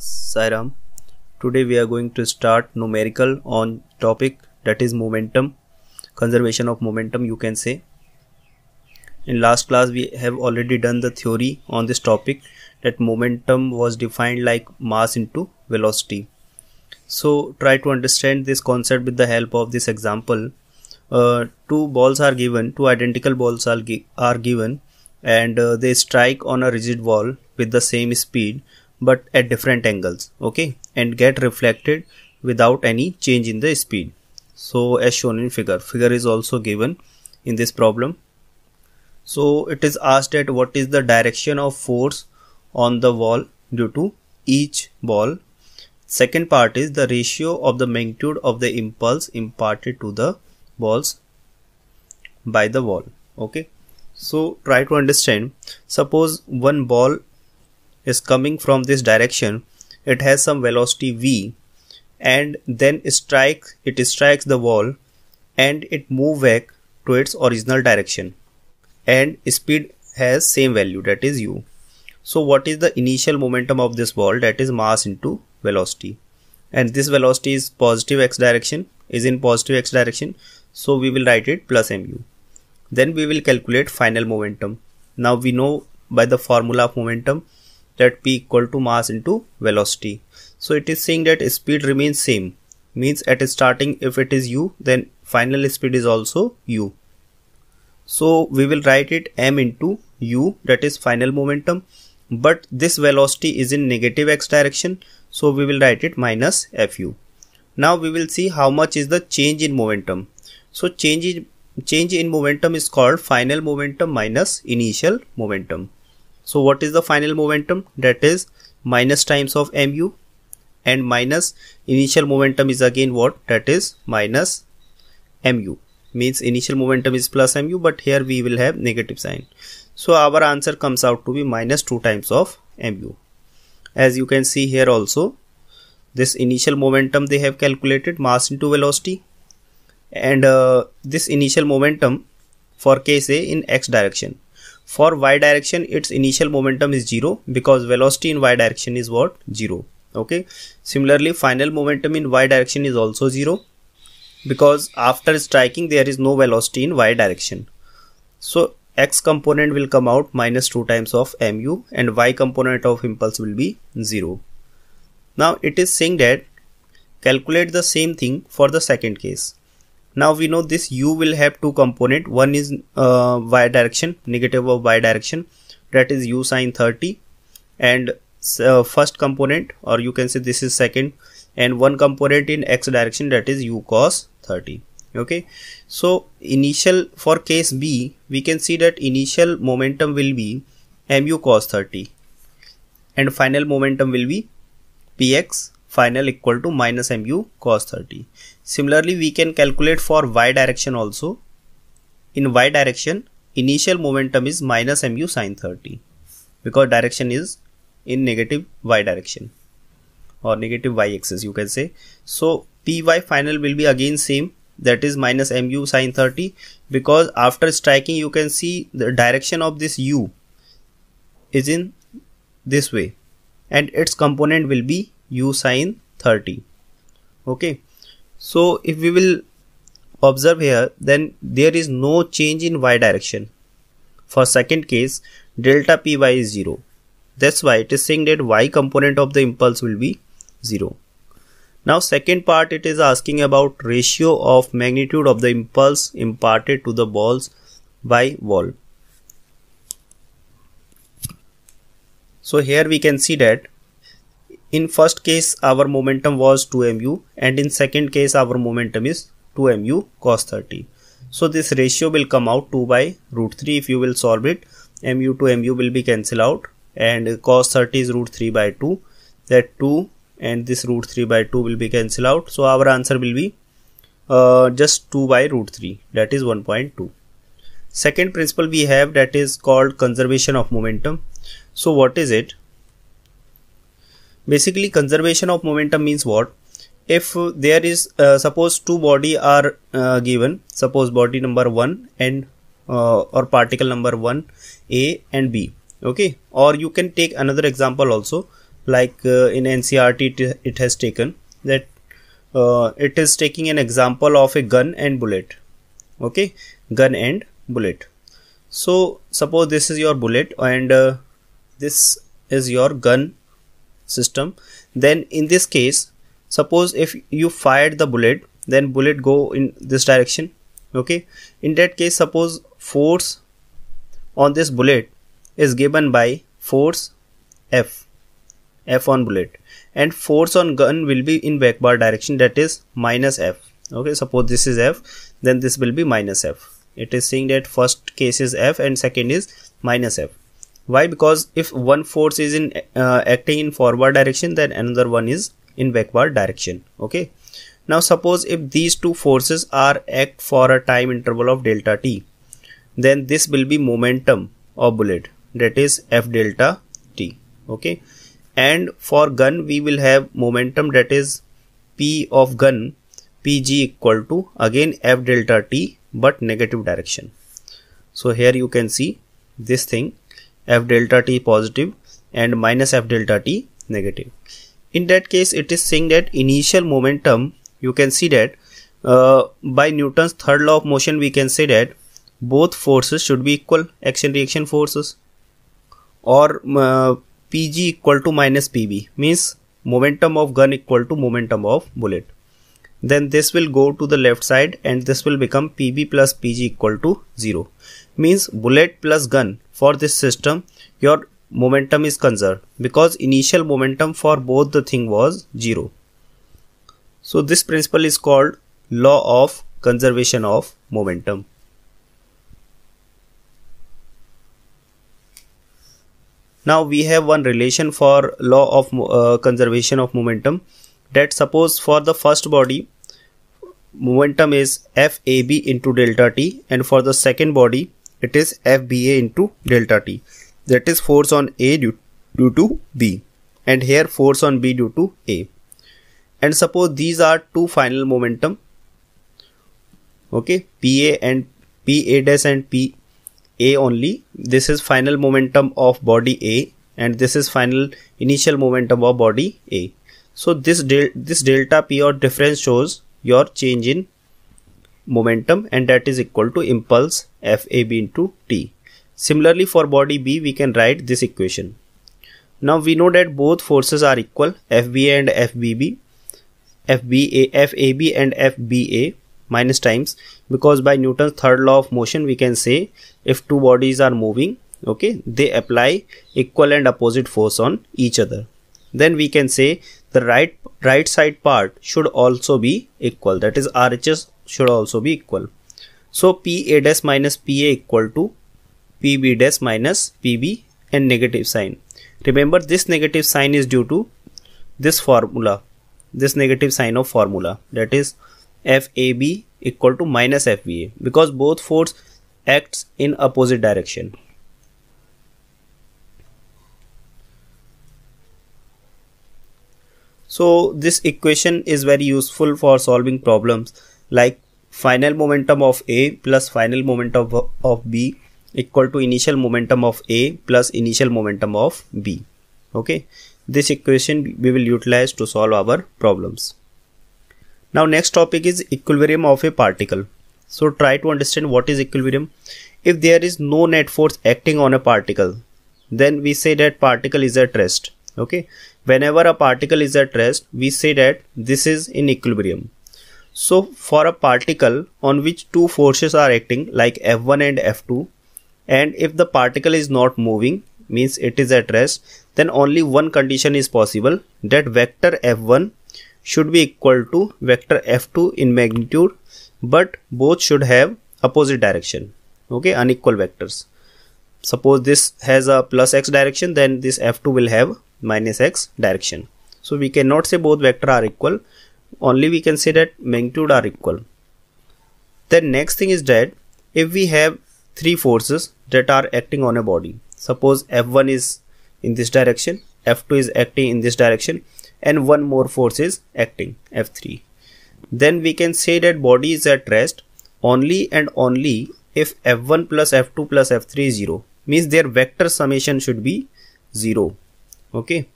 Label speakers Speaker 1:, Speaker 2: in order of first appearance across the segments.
Speaker 1: Sairam. Today we are going to start numerical on topic that is momentum, conservation of momentum you can say. In last class we have already done the theory on this topic that momentum was defined like mass into velocity. So try to understand this concept with the help of this example. Uh, two balls are given, two identical balls are, gi are given and uh, they strike on a rigid wall with the same speed but at different angles okay and get reflected without any change in the speed so as shown in figure figure is also given in this problem so it is asked at what is the direction of force on the wall due to each ball second part is the ratio of the magnitude of the impulse imparted to the balls by the wall okay so try to understand suppose one ball is coming from this direction it has some velocity v and then strike it strikes the wall and it move back to its original direction and speed has same value that is u so what is the initial momentum of this ball that is mass into velocity and this velocity is positive x direction is in positive x direction so we will write it plus mu then we will calculate final momentum now we know by the formula of momentum let p equal to mass into velocity. So it is saying that speed remains same means at starting if it is u then final speed is also u. So we will write it m into u that is final momentum but this velocity is in negative x direction so we will write it minus fu. Now we will see how much is the change in momentum. So change in, change in momentum is called final momentum minus initial momentum. So what is the final momentum? That is minus times of mu and minus initial momentum is again what? That is minus mu means initial momentum is plus mu but here we will have negative sign. So our answer comes out to be minus 2 times of mu. As you can see here also this initial momentum they have calculated mass into velocity and uh, this initial momentum for case A in x direction for y direction, its initial momentum is 0 because velocity in y direction is what? 0. Okay. Similarly, final momentum in y direction is also 0 because after striking there is no velocity in y direction. So x component will come out minus 2 times of mu and y component of impulse will be 0. Now it is saying that calculate the same thing for the second case now we know this u will have two component one is uh, y direction negative of y direction that is u sine 30 and uh, first component or you can say this is second and one component in x direction that is u cos 30 okay so initial for case b we can see that initial momentum will be mu cos 30 and final momentum will be px final equal to minus mu cos 30. Similarly, we can calculate for y direction also. In y direction, initial momentum is minus mu sine 30 because direction is in negative y direction or negative y axis you can say. So py final will be again same that is minus mu sine 30 because after striking you can see the direction of this u is in this way and its component will be u sine 30 okay so if we will observe here then there is no change in y direction for second case delta py is 0 that's why it is saying that y component of the impulse will be 0 now second part it is asking about ratio of magnitude of the impulse imparted to the balls by wall so here we can see that in first case our momentum was 2mu and in second case our momentum is 2mu cos 30 so this ratio will come out 2 by root 3 if you will solve it mu to mu will be cancelled out and cos 30 is root 3 by 2 that 2 and this root 3 by 2 will be cancelled out so our answer will be uh, just 2 by root 3 that is 1.2 second principle we have that is called conservation of momentum so what is it Basically conservation of momentum means what? If there is uh, suppose two body are uh, given, suppose body number 1 and uh, or particle number 1 A and B okay or you can take another example also like uh, in NCRT it, it has taken that uh, it is taking an example of a gun and bullet okay gun and bullet so suppose this is your bullet and uh, this is your gun system then in this case suppose if you fired the bullet then bullet go in this direction okay in that case suppose force on this bullet is given by force f f on bullet and force on gun will be in backward direction that is minus f okay suppose this is f then this will be minus f it is saying that first case is f and second is minus f why because if one force is in uh, acting in forward direction then another one is in backward direction okay now suppose if these two forces are act for a time interval of delta t then this will be momentum of bullet that is f delta t okay and for gun we will have momentum that is p of gun pg equal to again f delta t but negative direction so here you can see this thing f delta t positive and minus f delta t negative. In that case, it is saying that initial momentum, you can see that uh, by Newton's third law of motion, we can say that both forces should be equal action reaction forces or uh, Pg equal to minus Pb means momentum of gun equal to momentum of bullet. Then this will go to the left side and this will become Pb plus Pg equal to 0 means bullet plus gun for this system your momentum is conserved because initial momentum for both the thing was zero so this principle is called law of conservation of momentum now we have one relation for law of uh, conservation of momentum that suppose for the first body momentum is fab into delta t and for the second body it is FBA into delta T. That is force on A due, due to B and here force on B due to A. And suppose these are two final momentum. Okay, PA and PA dash and PA only. This is final momentum of body A and this is final initial momentum of body A. So this del this delta P or difference shows your change in momentum and that is equal to impulse FAB into T. Similarly for body B we can write this equation. Now we know that both forces are equal F B and FBB, FBA, FAB and FBA minus times because by Newton's third law of motion we can say if two bodies are moving okay they apply equal and opposite force on each other then we can say the right right side part should also be equal that is RHS should also be equal. So PA dash minus PA equal to PB dash minus PB and negative sign. Remember this negative sign is due to this formula, this negative sign of formula that is FAB equal to minus FBA because both force acts in opposite direction. So this equation is very useful for solving problems like final momentum of A plus final momentum of, of B equal to initial momentum of A plus initial momentum of B. Okay, this equation we will utilize to solve our problems. Now next topic is equilibrium of a particle. So try to understand what is equilibrium. If there is no net force acting on a particle, then we say that particle is at rest. Okay, whenever a particle is at rest, we say that this is in equilibrium so for a particle on which two forces are acting like F1 and F2 and if the particle is not moving means it is at rest then only one condition is possible that vector F1 should be equal to vector F2 in magnitude but both should have opposite direction okay unequal vectors suppose this has a plus x direction then this F2 will have minus x direction so we cannot say both vector are equal only we can say that magnitude are equal. Then next thing is that if we have three forces that are acting on a body, suppose F1 is in this direction, F2 is acting in this direction and one more force is acting F3. Then we can say that body is at rest only and only if F1 plus F2 plus F3 is 0 means their vector summation should be 0 okay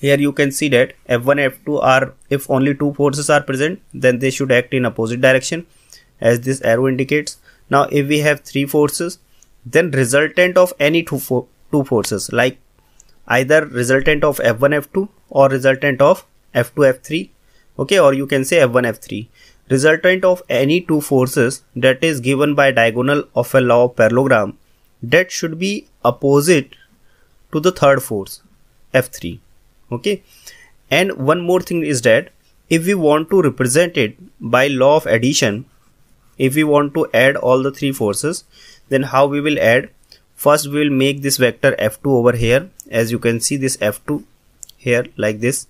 Speaker 1: here you can see that f1 f2 are if only two forces are present then they should act in opposite direction as this arrow indicates now if we have three forces then resultant of any two, fo two forces like either resultant of f1 f2 or resultant of f2 f3 okay or you can say f1 f3 resultant of any two forces that is given by diagonal of a law of parallelogram that should be opposite to the third force f3 okay and one more thing is that if we want to represent it by law of addition if we want to add all the three forces then how we will add first we will make this vector f2 over here as you can see this f2 here like this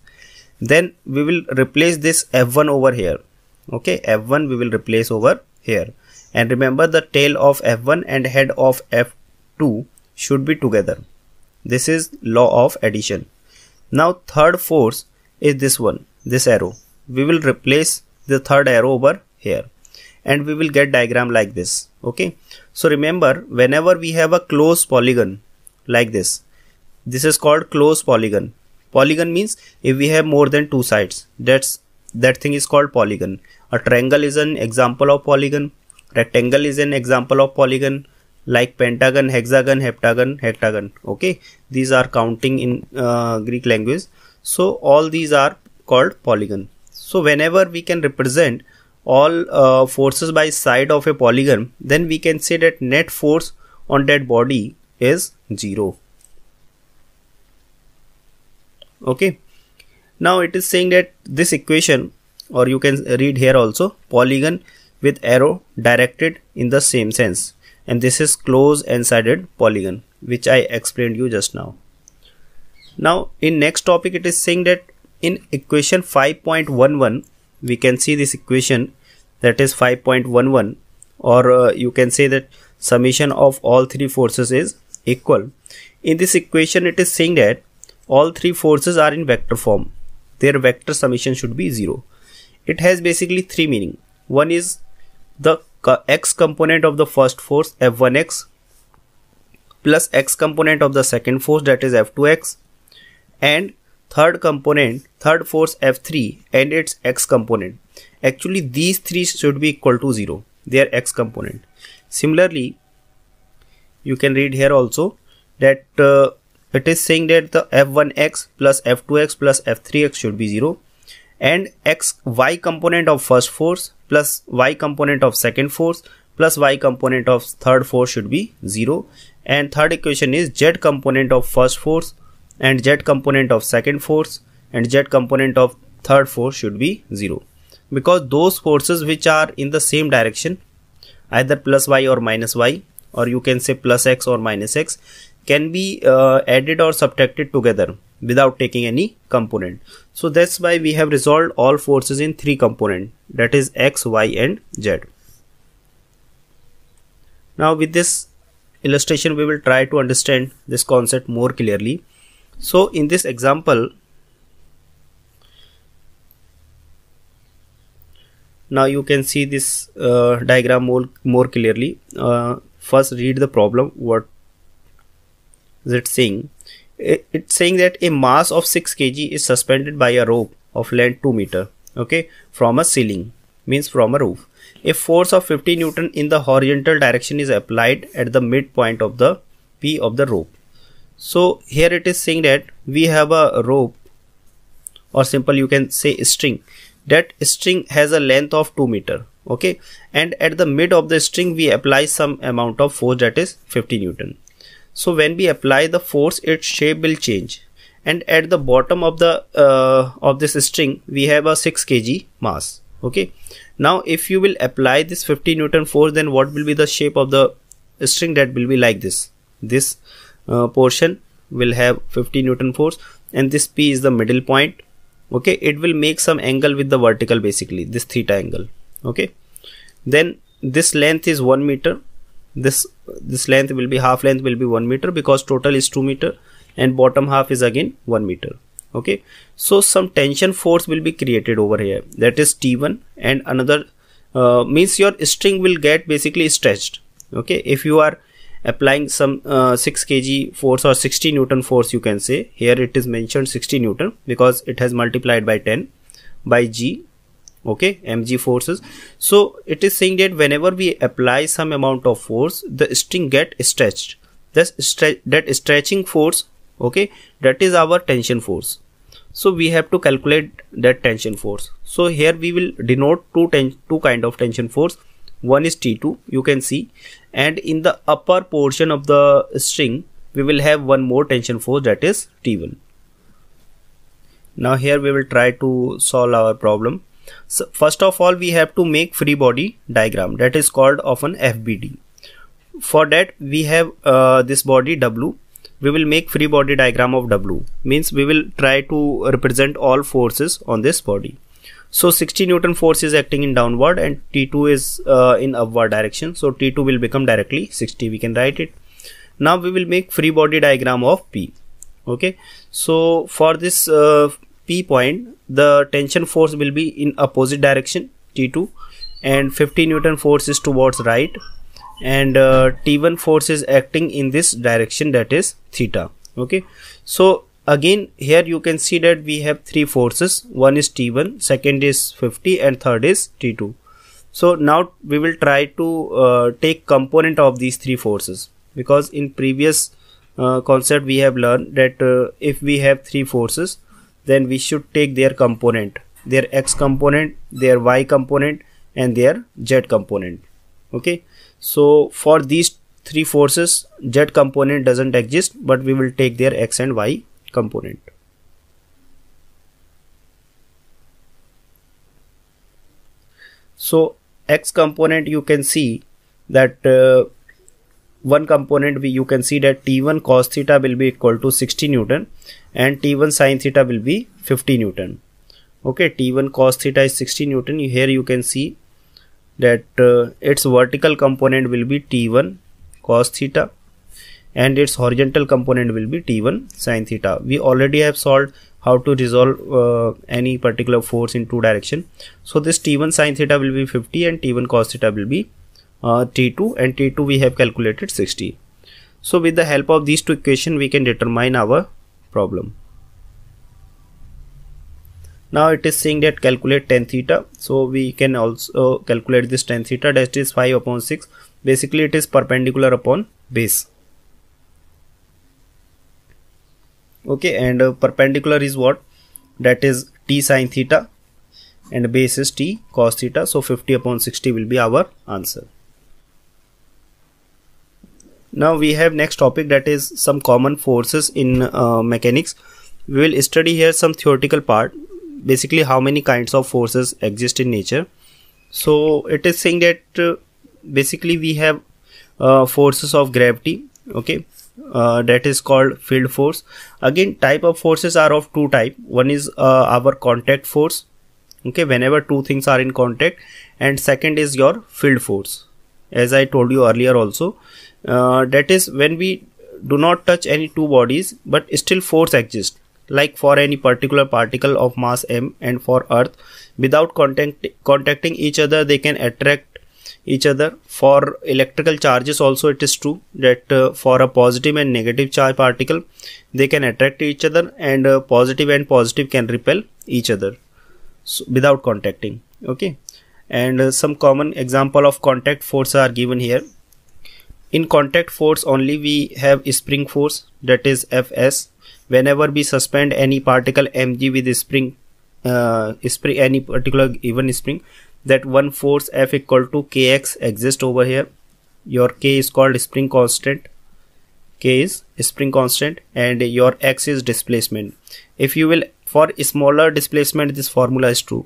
Speaker 1: then we will replace this f1 over here okay f1 we will replace over here and remember the tail of f1 and head of f2 should be together this is law of addition now third force is this one, this arrow. We will replace the third arrow over here and we will get diagram like this. Okay. So remember whenever we have a closed polygon like this, this is called closed polygon. Polygon means if we have more than two sides, that's that thing is called polygon. A triangle is an example of polygon. Rectangle is an example of polygon like pentagon hexagon heptagon hectagon okay these are counting in uh, greek language so all these are called polygon so whenever we can represent all uh, forces by side of a polygon then we can say that net force on that body is zero okay now it is saying that this equation or you can read here also polygon with arrow directed in the same sense and this is closed and sided polygon which I explained you just now. Now in next topic it is saying that in equation 5.11 we can see this equation that is 5.11 or uh, you can say that summation of all three forces is equal. In this equation it is saying that all three forces are in vector form. Their vector summation should be 0. It has basically three meaning. One is the x component of the first force F1x plus x component of the second force that is F2x and third component third force F3 and its x component. Actually these three should be equal to 0 their x component. Similarly you can read here also that uh, it is saying that the f1x plus f2x plus f3x should be 0 and x y component of first force plus y component of second force plus y component of third force should be 0 and third equation is z component of first force and z component of second force and z component of third force should be 0 because those forces which are in the same direction either plus y or minus y or you can say plus x or minus x can be uh, added or subtracted together without taking any component. So that's why we have resolved all forces in three component that is x, y and z. Now with this illustration we will try to understand this concept more clearly. So in this example now you can see this uh, diagram more, more clearly. Uh, first read the problem what is it saying it's saying that a mass of 6 kg is suspended by a rope of length 2 meter okay from a ceiling means from a roof a force of 50 newton in the horizontal direction is applied at the midpoint of the p of the rope so here it is saying that we have a rope or simple you can say string that string has a length of 2 meter okay and at the mid of the string we apply some amount of force that is 50 newton so when we apply the force its shape will change and at the bottom of the uh, of this string we have a 6 kg mass okay now if you will apply this 50 newton force then what will be the shape of the string that will be like this this uh, portion will have 50 newton force and this p is the middle point okay it will make some angle with the vertical basically this theta angle okay then this length is 1 meter this this length will be half length will be 1 meter because total is 2 meter and bottom half is again 1 meter okay so some tension force will be created over here that is t1 and another uh, means your string will get basically stretched okay if you are applying some uh, 6 kg force or 60 newton force you can say here it is mentioned 60 newton because it has multiplied by 10 by g okay mg forces so it is saying that whenever we apply some amount of force the string get stretched that's stre that stretching force okay that is our tension force so we have to calculate that tension force so here we will denote two two kind of tension force one is t2 you can see and in the upper portion of the string we will have one more tension force that is t1 now here we will try to solve our problem so first of all, we have to make free body diagram that is called often FBD. For that, we have uh, this body W. We will make free body diagram of W means we will try to represent all forces on this body. So 60 Newton force is acting in downward and T2 is uh, in upward direction. So T2 will become directly 60. We can write it. Now we will make free body diagram of P okay so for this uh, P point, the tension force will be in opposite direction T2 and 50 Newton force is towards right and uh, T1 force is acting in this direction that is theta. Okay. So again here you can see that we have three forces. One is T1, second is 50 and third is T2. So now we will try to uh, take component of these three forces because in previous uh, concept we have learned that uh, if we have three forces then we should take their component their x component their y component and their z component okay so for these three forces z component doesn't exist but we will take their x and y component so x component you can see that uh, one component we you can see that T1 cos theta will be equal to 60 Newton and T1 sin theta will be 50 Newton. Okay, T1 cos theta is 60 Newton. Here you can see that uh, its vertical component will be T1 cos theta and its horizontal component will be T1 sin theta. We already have solved how to resolve uh, any particular force in two direction. So this T1 sin theta will be 50 and T1 cos theta will be uh, T2 and T2 we have calculated 60. So with the help of these two equations we can determine our problem. Now it is saying that calculate tan theta. So we can also calculate this tan theta that is 5 upon 6. Basically it is perpendicular upon base. Okay and uh, perpendicular is what? That is t sine theta and base is t cos theta. So 50 upon 60 will be our answer now we have next topic that is some common forces in uh, mechanics we will study here some theoretical part basically how many kinds of forces exist in nature so it is saying that uh, basically we have uh, forces of gravity okay uh, that is called field force again type of forces are of two type one is uh, our contact force okay whenever two things are in contact and second is your field force as i told you earlier also uh, that is when we do not touch any two bodies but still force exists like for any particular particle of mass m and for earth without contact contacting each other they can attract each other for electrical charges also it is true that uh, for a positive and negative charge particle they can attract each other and uh, positive and positive can repel each other so, without contacting okay and uh, some common example of contact force are given here in contact force only we have spring force that is Fs. Whenever we suspend any particle mg with spring, uh, spring any particular even spring, that one force F equal to kx exists over here. Your k is called spring constant k is spring constant and your x is displacement if you will for smaller displacement this formula is true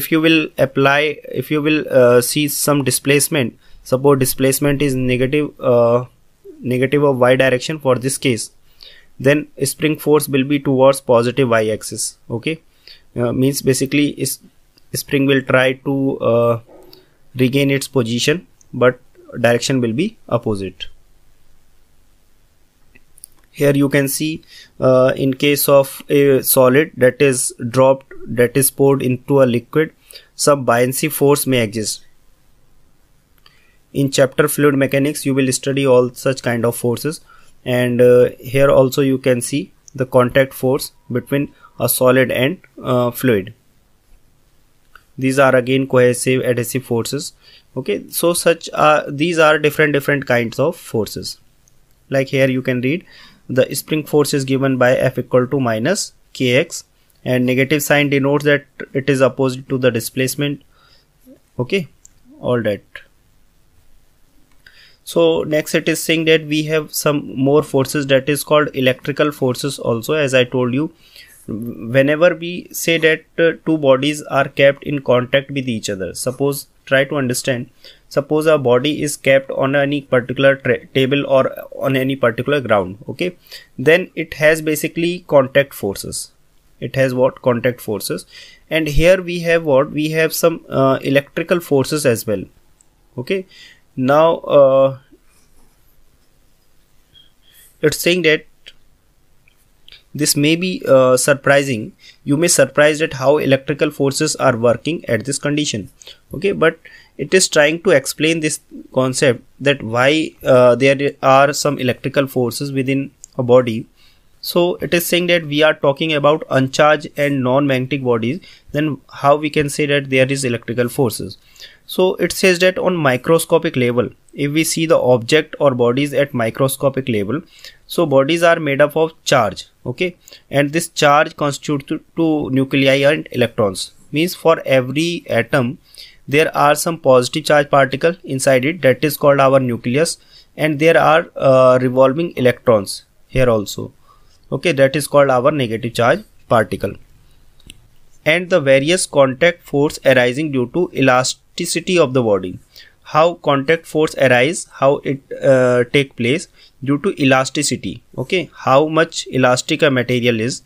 Speaker 1: if you will apply if you will uh, see some displacement suppose displacement is negative uh, negative of y direction for this case then spring force will be towards positive y axis okay uh, means basically is spring will try to uh, regain its position but direction will be opposite here you can see uh, in case of a solid that is dropped that is poured into a liquid some buoyancy force may exist in chapter fluid mechanics you will study all such kind of forces and uh, here also you can see the contact force between a solid and uh, fluid these are again cohesive adhesive forces okay so such are uh, these are different different kinds of forces like here you can read the spring force is given by f equal to minus kx and negative sign denotes that it is opposite to the displacement okay all that so next it is saying that we have some more forces that is called electrical forces also as i told you whenever we say that uh, two bodies are kept in contact with each other suppose try to understand suppose a body is kept on any particular table or on any particular ground okay then it has basically contact forces it has what contact forces and here we have what we have some uh, electrical forces as well okay now uh, it's saying that this may be uh, surprising you may surprised at how electrical forces are working at this condition okay but it is trying to explain this concept that why uh, there are some electrical forces within a body so it is saying that we are talking about uncharged and non-magnetic bodies then how we can say that there is electrical forces so it says that on microscopic level, if we see the object or bodies at microscopic level, so bodies are made up of charge, okay, and this charge constitutes to, to nuclei and electrons. Means for every atom, there are some positive charge particle inside it that is called our nucleus, and there are uh, revolving electrons here also, okay, that is called our negative charge particle and the various contact force arising due to elasticity of the body how contact force arise how it uh, take place due to elasticity okay how much elastic a material is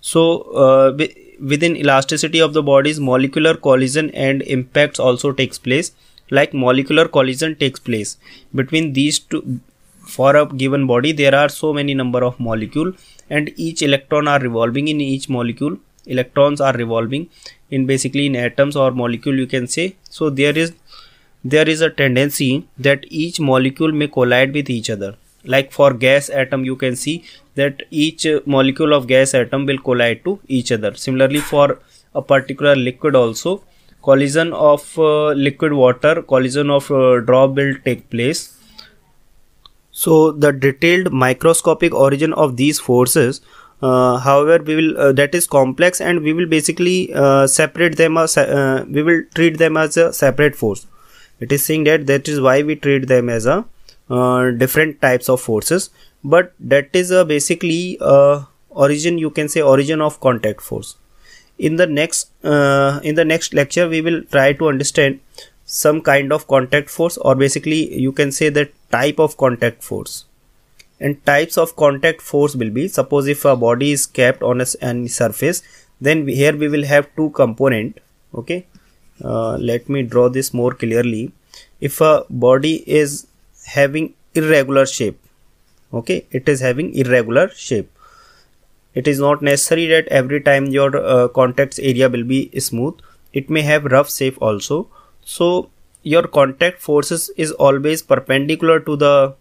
Speaker 1: so uh, within elasticity of the body's molecular collision and impacts also takes place like molecular collision takes place between these two for a given body there are so many number of molecule and each electron are revolving in each molecule electrons are revolving in basically in atoms or molecule you can say so there is there is a tendency that each molecule may collide with each other like for gas atom you can see that each molecule of gas atom will collide to each other similarly for a particular liquid also collision of uh, liquid water collision of uh, drop will take place so the detailed microscopic origin of these forces uh, however we will uh, that is complex and we will basically uh, separate them as we will treat them as a separate force it is saying that that is why we treat them as a different types of forces but that is a basically origin you can say origin of contact force in the next uh, in the next lecture we will try to understand some kind of contact force or basically you can say the type of contact force and types of contact force will be suppose if a body is kept on a, any surface then we, here we will have two component okay uh, let me draw this more clearly if a body is having irregular shape okay it is having irregular shape it is not necessary that every time your uh, area will be smooth it may have rough shape also so your contact forces is always perpendicular to the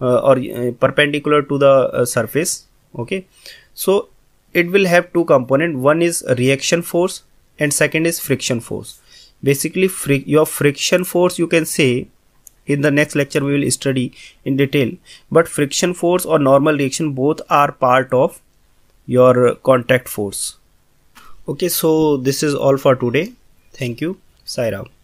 Speaker 1: uh, or uh, perpendicular to the uh, surface okay so it will have two component one is reaction force and second is friction force basically your friction force you can say in the next lecture we will study in detail but friction force or normal reaction both are part of your contact force okay so this is all for today thank you sai